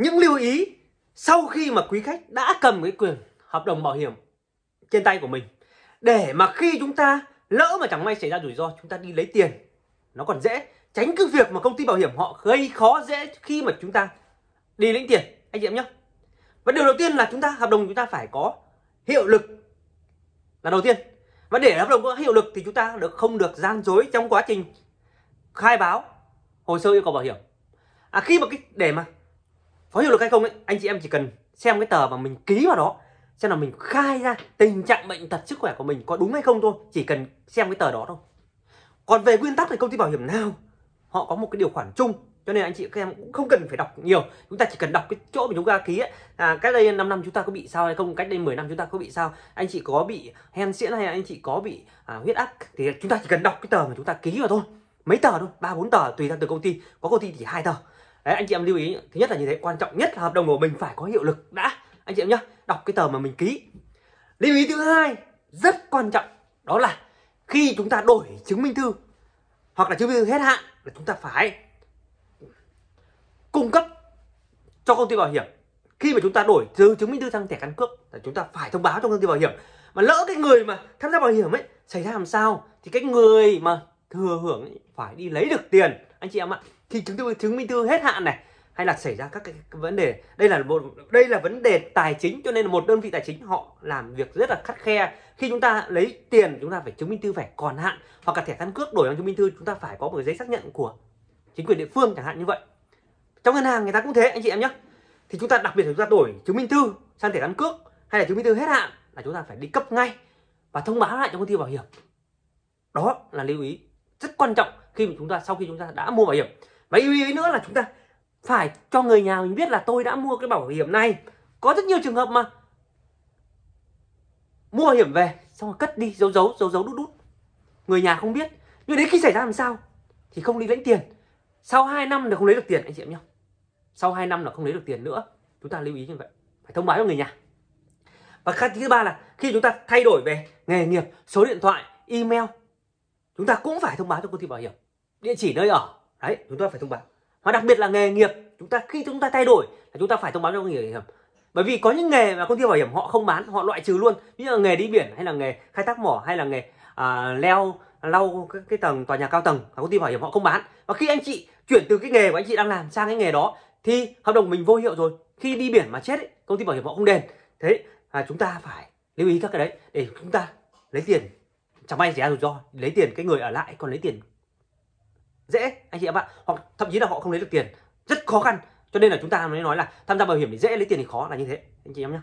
Những lưu ý sau khi mà quý khách đã cầm cái quyền hợp đồng bảo hiểm trên tay của mình để mà khi chúng ta lỡ mà chẳng may xảy ra rủi ro chúng ta đi lấy tiền nó còn dễ tránh cái việc mà công ty bảo hiểm họ gây khó dễ khi mà chúng ta đi lĩnh tiền anh chị em nhé và điều đầu tiên là chúng ta hợp đồng chúng ta phải có hiệu lực là đầu tiên và để hợp đồng có hiệu lực thì chúng ta được không được gian dối trong quá trình khai báo hồ sơ yêu cầu bảo hiểm à, khi mà cái để mà có hiệu lực hay không ấy anh chị em chỉ cần xem cái tờ mà mình ký vào đó xem là mình khai ra tình trạng bệnh tật sức khỏe của mình có đúng hay không thôi chỉ cần xem cái tờ đó thôi còn về nguyên tắc thì công ty bảo hiểm nào họ có một cái điều khoản chung cho nên anh chị các em cũng không cần phải đọc nhiều chúng ta chỉ cần đọc cái chỗ mà chúng ta ký ấy. À, cách đây 5 năm chúng ta có bị sao hay không cách đây 10 năm chúng ta có bị sao anh chị có bị hen suyễn hay anh chị có bị à, huyết áp thì chúng ta chỉ cần đọc cái tờ mà chúng ta ký vào thôi mấy tờ thôi ba bốn tờ tùy theo từ công ty có công ty thì hai tờ đấy anh chị em lưu ý thứ nhất là như thế quan trọng nhất là hợp đồng của mình phải có hiệu lực đã anh chị em nhé đọc cái tờ mà mình ký lưu ý thứ hai rất quan trọng đó là khi chúng ta đổi chứng minh thư hoặc là chứng minh thư hết hạn là chúng ta phải cung cấp cho công ty bảo hiểm khi mà chúng ta đổi từ chứng minh thư sang thẻ căn cước là chúng ta phải thông báo cho công ty bảo hiểm mà lỡ cái người mà tham gia bảo hiểm ấy xảy ra làm sao thì cái người mà thừa hưởng ấy, phải đi lấy được tiền anh chị em ạ khi chứng minh chứng minh thư hết hạn này hay là xảy ra các cái vấn đề đây là một đây là vấn đề tài chính cho nên là một đơn vị tài chính họ làm việc rất là khắt khe khi chúng ta lấy tiền chúng ta phải chứng minh thư phải còn hạn hoặc là thẻ căn cước đổi bằng chứng minh thư chúng ta phải có một giấy xác nhận của chính quyền địa phương chẳng hạn như vậy trong ngân hàng người ta cũng thế anh chị em nhé thì chúng ta đặc biệt là chúng ta đổi chứng minh thư sang thẻ căn cước hay là chứng minh thư hết hạn là chúng ta phải đi cấp ngay và thông báo lại cho công ty bảo hiểm đó là lưu ý rất quan trọng khi mà chúng ta sau khi chúng ta đã mua bảo hiểm và lưu ý nữa là chúng ta phải cho người nhà mình biết là tôi đã mua cái bảo hiểm này có rất nhiều trường hợp mà mua bảo hiểm về xong rồi cất đi giấu giấu giấu giấu đút đút người nhà không biết nhưng đến khi xảy ra làm sao thì không đi lãnh tiền sau 2 năm là không lấy được tiền anh chị em nhé sau 2 năm là không lấy được tiền nữa chúng ta lưu ý như vậy phải thông báo cho người nhà và cách thứ ba là khi chúng ta thay đổi về nghề nghiệp số điện thoại email chúng ta cũng phải thông báo cho công ty bảo hiểm địa chỉ nơi ở đấy chúng ta phải thông báo và đặc biệt là nghề nghiệp chúng ta khi chúng ta thay đổi là chúng ta phải thông báo cho công ty bảo hiểm bởi vì có những nghề mà công ty bảo hiểm họ không bán họ loại trừ luôn ví dụ là nghề đi biển hay là nghề khai thác mỏ hay là nghề à, leo lau cái, cái tầng tòa nhà cao tầng công ty bảo hiểm họ không bán và khi anh chị chuyển từ cái nghề của anh chị đang làm sang cái nghề đó thì hợp đồng mình vô hiệu rồi khi đi biển mà chết ấy, công ty bảo hiểm họ không đền thế à, chúng ta phải lưu ý các cái đấy để chúng ta lấy tiền chẳng may xảy ra rủi ro lấy tiền cái người ở lại còn lấy tiền dễ anh chị em ạ hoặc thậm chí là họ không lấy được tiền rất khó khăn cho nên là chúng ta mới nói là tham gia bảo hiểm thì dễ lấy tiền thì khó là như thế anh chị em nhé